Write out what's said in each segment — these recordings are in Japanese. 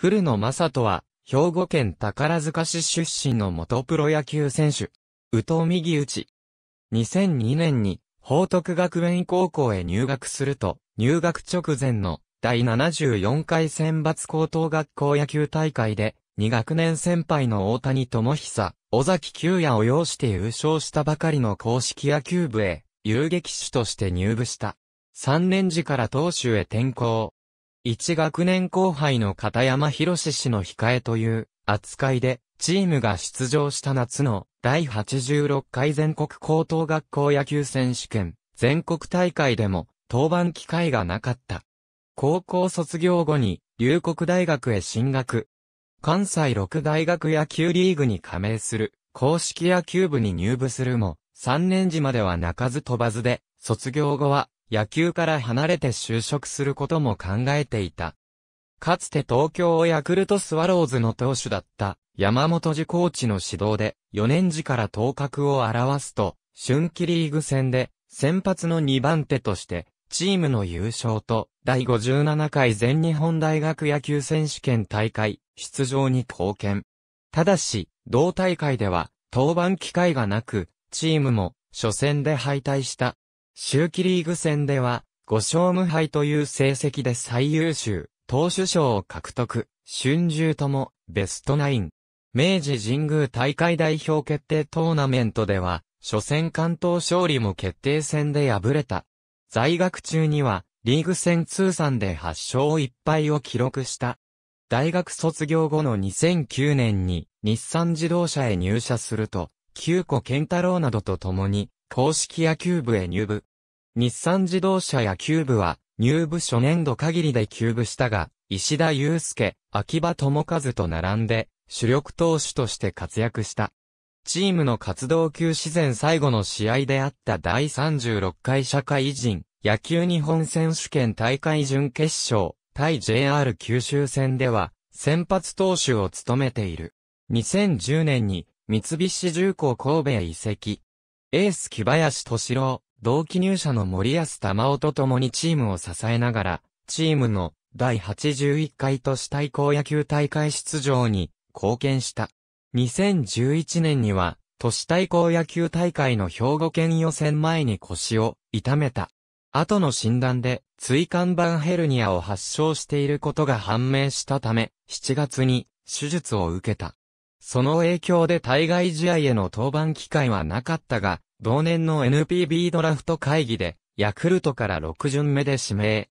古野正人は、兵庫県宝塚市出身の元プロ野球選手。宇藤右内。ち。2002年に、宝徳学園高校へ入学すると、入学直前の第74回選抜高等学校野球大会で、2学年先輩の大谷智久、尾崎久也を擁して優勝したばかりの公式野球部へ、遊撃手として入部した。3年時から投手へ転向。一学年後輩の片山博氏の控えという扱いで、チームが出場した夏の第86回全国高等学校野球選手権全国大会でも登板機会がなかった。高校卒業後に龍谷大学へ進学。関西六大学野球リーグに加盟する公式野球部に入部するも、3年時までは泣かず飛ばずで、卒業後は野球から離れて就職することも考えていた。かつて東京ヤクルトスワローズの投手だった山本次コーチの指導で4年時から頭角を表すと、春季リーグ戦で先発の2番手としてチームの優勝と第57回全日本大学野球選手権大会出場に貢献。ただし、同大会では登板機会がなく、チームも初戦で敗退した。秋季リーグ戦では、5勝無敗という成績で最優秀、投手賞を獲得、春秋とも、ベストナイン。明治神宮大会代表決定トーナメントでは、初戦関東勝利も決定戦で敗れた。在学中には、リーグ戦通算で8勝1敗を記録した。大学卒業後の2009年に、日産自動車へ入社すると、九個健太郎などと共に、公式野球部へ入部。日産自動車野球部は、入部初年度限りで休部したが、石田祐介、秋葉智和と並んで、主力投手として活躍した。チームの活動休止前最後の試合であった第36回社会人野球日本選手権大会準決勝対 JR 九州戦では先発投手を務めている。2010年に三菱重工神戸へ移籍。エース木林敏郎、同期入社の森安玉夫と共にチームを支えながら、チームの第81回都市対抗野球大会出場に貢献した。2011年には、都市対抗野球大会の兵庫県予選前に腰を痛めた。後の診断で、椎間板ヘルニアを発症していることが判明したため、7月に手術を受けた。その影響で対外試合への登板機会はなかったが、同年の NPB ドラフト会議で、ヤクルトから6巡目で指名。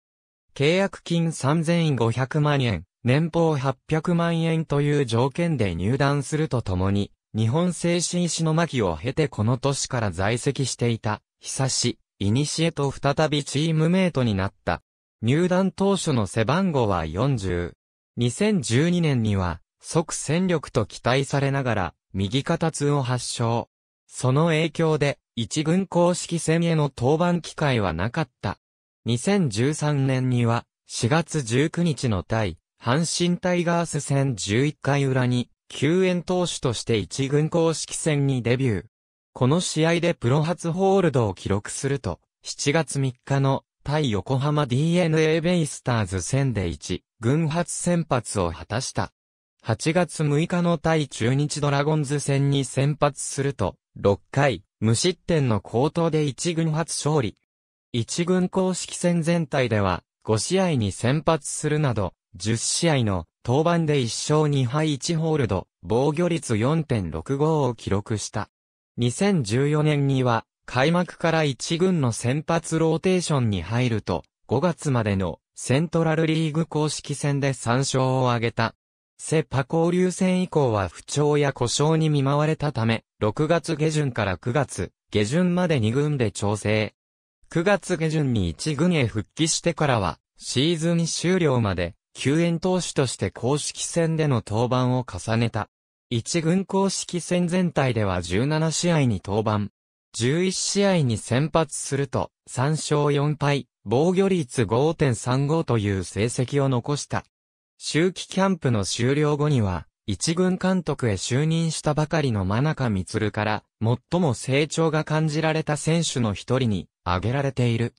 契約金3500万円、年俸800万円という条件で入団するとともに、日本精神史の巻を経てこの年から在籍していた、久し、イニシエと再びチームメイトになった。入団当初の背番号は40。2012年には、即戦力と期待されながら、右肩痛を発症。その影響で、一軍公式戦への登板機会はなかった。2013年には、4月19日の対、阪神タイガース戦11回裏に、救援投手として一軍公式戦にデビュー。この試合でプロ初ホールドを記録すると、7月3日の対横浜 DNA ベイスターズ戦で1、軍初先発を果たした。8月6日の対中日ドラゴンズ戦に先発すると、6回、無失点の高騰で1軍初勝利。1軍公式戦全体では、5試合に先発するなど、10試合の登板で1勝2敗1ホールド、防御率4.65を記録した。2014年には、開幕から1軍の先発ローテーションに入ると、5月までのセントラルリーグ公式戦で3勝を挙げた。セパ交流戦以降は不調や故障に見舞われたため、6月下旬から9月下旬まで2軍で調整。9月下旬に1軍へ復帰してからは、シーズン終了まで、救援投手として公式戦での登板を重ねた。1軍公式戦全体では17試合に登板。11試合に先発すると、3勝4敗、防御率5.35という成績を残した。秋季キャンプの終了後には、一軍監督へ就任したばかりの真中光から、最も成長が感じられた選手の一人に挙げられている。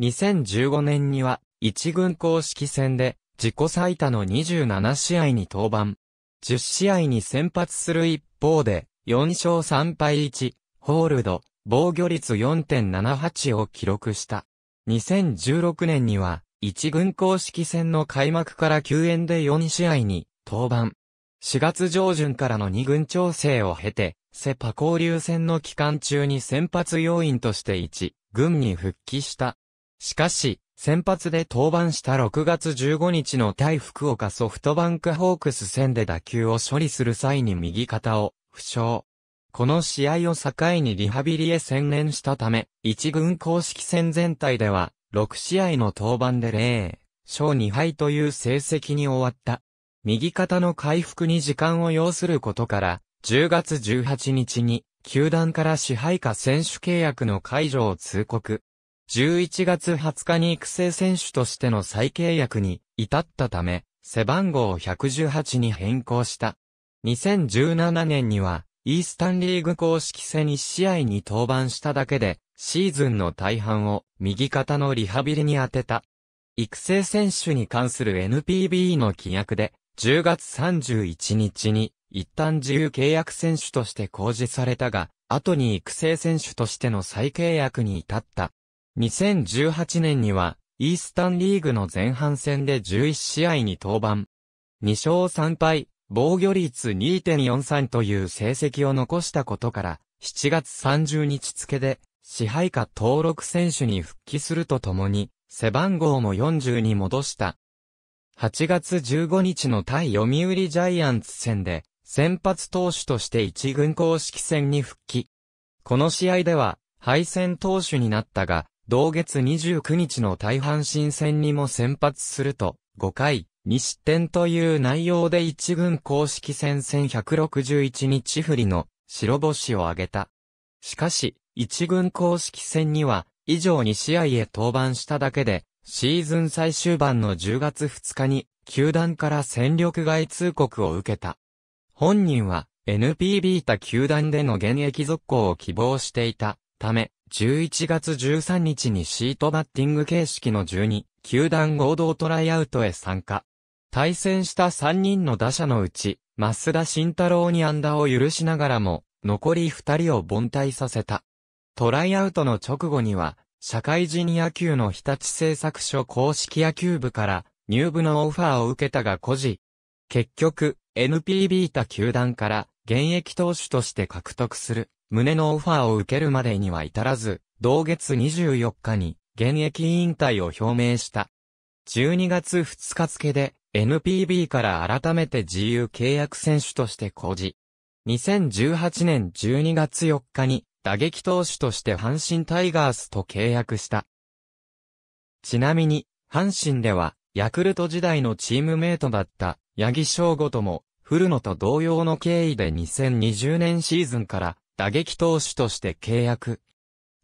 2015年には、一軍公式戦で、自己最多の27試合に登板。10試合に先発する一方で、4勝3敗1、ホールド、防御率4.78を記録した。2016年には、1軍公式戦の開幕から休円で4試合に登板。4月上旬からの2軍調整を経て、セパ交流戦の期間中に先発要員として1軍に復帰した。しかし、先発で登板した6月15日の対福岡ソフトバンクホークス戦で打球を処理する際に右肩を負傷。この試合を境にリハビリへ専念したため、一軍公式戦全体では6試合の登板で0勝2敗という成績に終わった。右肩の回復に時間を要することから、10月18日に、球団から支配下選手契約の解除を通告。11月20日に育成選手としての再契約に至ったため、背番号を118に変更した。2017年には、イースタンリーグ公式戦1試合に登板しただけで、シーズンの大半を右肩のリハビリに当てた。育成選手に関する NPB の規約で、10月31日に一旦自由契約選手として公示されたが、後に育成選手としての再契約に至った。2018年には、イースタンリーグの前半戦で11試合に登板。2勝3敗、防御率2.43という成績を残したことから、7月30日付で支配下登録選手に復帰するとともに、背番号も40に戻した。8月15日の対読売ジャイアンツ戦で、先発投手として一軍公式戦に復帰。この試合では、敗戦投手になったが、同月29日の大阪神戦にも先発すると、5回、2失点という内容で一軍公式戦1161日振りの白星を挙げた。しかし、一軍公式戦には、以上2試合へ登板しただけで、シーズン最終盤の10月2日に、球団から戦力外通告を受けた。本人は、NPB 他球団での現役続行を希望していたため、11月13日にシートバッティング形式の12、球団合同トライアウトへ参加。対戦した3人の打者のうち、増田慎太郎に安打を許しながらも、残り2人を凡退させた。トライアウトの直後には、社会人野球の日立製作所公式野球部から入部のオファーを受けたが孤児。結局、NPB 他球団から現役投手として獲得する胸のオファーを受けるまでには至らず、同月24日に現役引退を表明した。12月2日付で NPB から改めて自由契約選手として孤示。2018年12月4日に打撃投手として阪神タイガースと契約した。ちなみに、阪神では、ヤクルト時代のチームメイトだった、八木翔吾とも、古野と同様の経緯で2020年シーズンから、打撃投手として契約。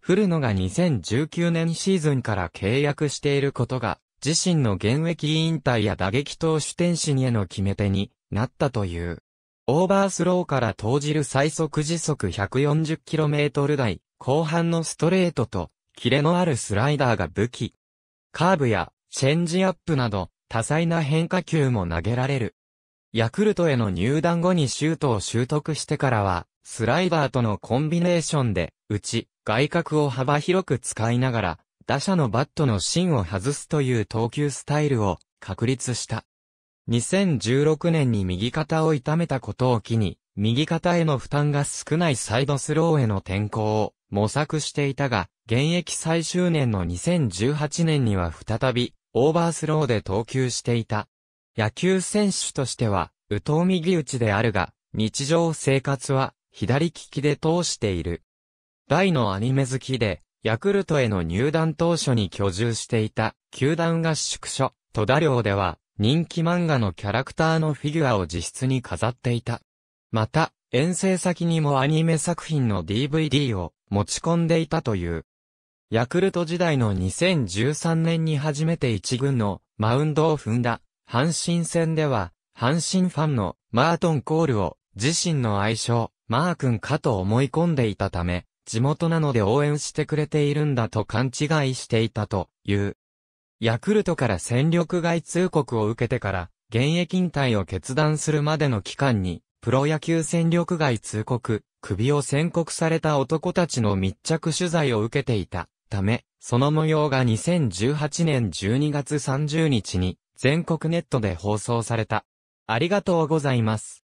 古野が2019年シーズンから契約していることが、自身の現役引退や打撃投手転身への決め手になったという。オーバースローから投じる最速時速 140km 台、後半のストレートと、キレのあるスライダーが武器。カーブや、チェンジアップなど、多彩な変化球も投げられる。ヤクルトへの入団後にシュートを習得してからは、スライダーとのコンビネーションで、打ち、外角を幅広く使いながら、打者のバットの芯を外すという投球スタイルを確立した。2016年に右肩を痛めたことを機に、右肩への負担が少ないサイドスローへの転向を模索していたが、現役最終年の2018年には再び、オーバースローで投球していた。野球選手としては、右投右打ちであるが、日常生活は、左利きで通している。大のアニメ好きで、ヤクルトへの入団当初に居住していた、球団合宿所、戸田寮では、人気漫画のキャラクターのフィギュアを自室に飾っていた。また、遠征先にもアニメ作品の DVD を持ち込んでいたという。ヤクルト時代の2013年に初めて一軍のマウンドを踏んだ阪神戦では、阪神ファンのマートン・コールを自身の愛称、マー君かと思い込んでいたため、地元なので応援してくれているんだと勘違いしていたという。ヤクルトから戦力外通告を受けてから、現役引退を決断するまでの期間に、プロ野球戦力外通告、首を宣告された男たちの密着取材を受けていたため、その模様が2018年12月30日に全国ネットで放送された。ありがとうございます。